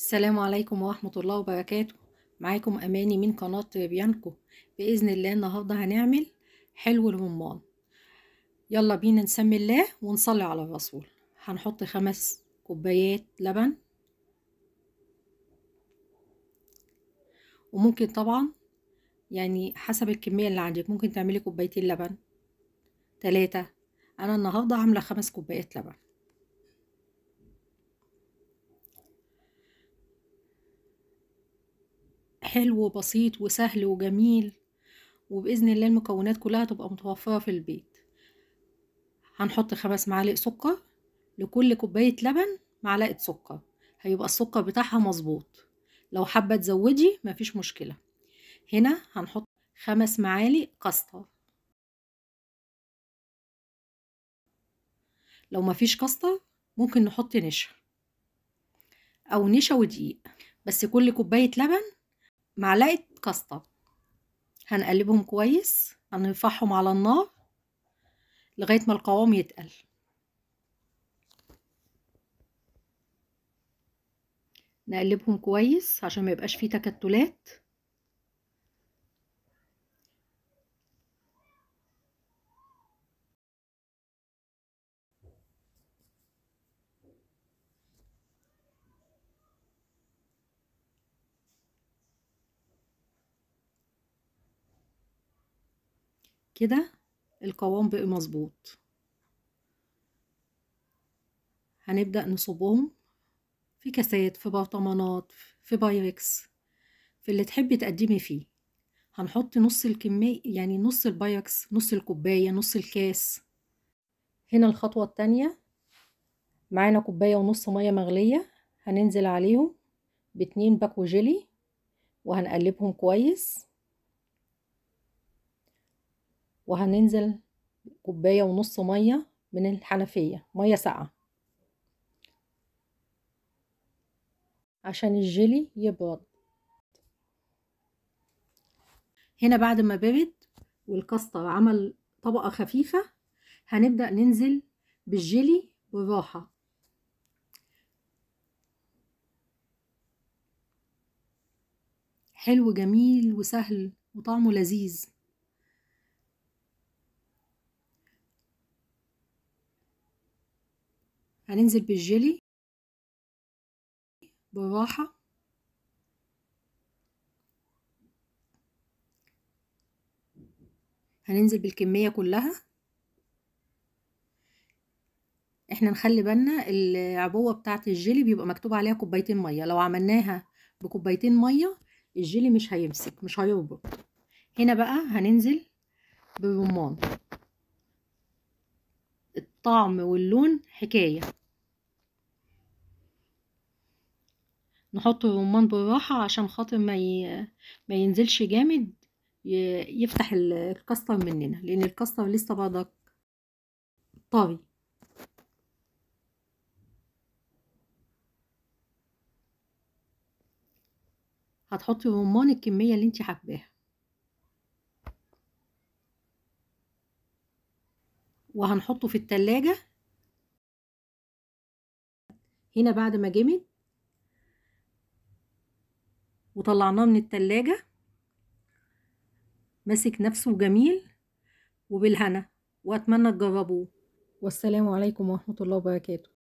السلام عليكم ورحمة الله وبركاته معاكم أماني من قناة بيانكو بإذن الله النهاردة هنعمل حلو الرمان يلا بينا نسمي الله ونصلي على الرسول هنحط خمس كوبايات لبن وممكن طبعا يعني حسب الكمية اللي عندك ممكن تعملي كوبايتين لبن تلاتة أنا النهاردة عاملة خمس كوبايات لبن حلو وبسيط وسهل وجميل وبإذن الله المكونات كلها تبقى متوفرة في البيت هنحط خمس معالق سكر لكل كوباية لبن معلقة سكر هيبقى السكر بتاعها مظبوط لو حابة تزودي مفيش مشكلة هنا هنحط خمس معالق كاستر لو مفيش كاستر ممكن نحط نشا أو نشا ودقيق بس كل كوباية لبن معلقة كاستا هنقلبهم كويس هنرفعهم على النار لغاية ما القوام يتقل نقلبهم كويس عشان ما يبقاش فيه تكتلات كده القوام بقى مظبوط هنبدأ نصبهم في كاسات في برطمانات في بايركس في اللي تحبي تقدمي فيه هنحط نص الكمية يعني نص البايركس نص الكوباية نص الكاس هنا الخطوة التانية معانا كوباية ونص مية مغلية هننزل عليهم باتنين باكو جيلي وهنقلبهم كويس وهننزل كوباية ونص مية من الحنفية مية ساقعة عشان الجيلي يبرد هنا بعد ما برد والكاستر عمل طبقة خفيفة هنبدأ ننزل بالجيلي بالراحة حلو جميل وسهل وطعمه لذيذ هننزل بالجيلي بالراحة هننزل بالكمية كلها احنا نخلي بالنا العبوة بتاعت الجيلي بيبقى مكتوب عليها كوبايتين مية لو عملناها بكوبايتين مية الجيلي مش هيمسك مش هيربط هنا بقى هننزل بالرمان الطعم واللون حكاية نحط الرمان بالراحة عشان خاطر ما, ي... ما ينزلش جامد ي... يفتح الكاستر مننا لان الكاستر لسه بعدك طري هتحطي الرمان الكمية اللي انت حباها وهنحطه في التلاجة هنا بعد ما جمد وطلعناه من التلاجة ماسك نفسه جميل وبالهنا وأتمنى تجربوه والسلام عليكم ورحمة الله وبركاته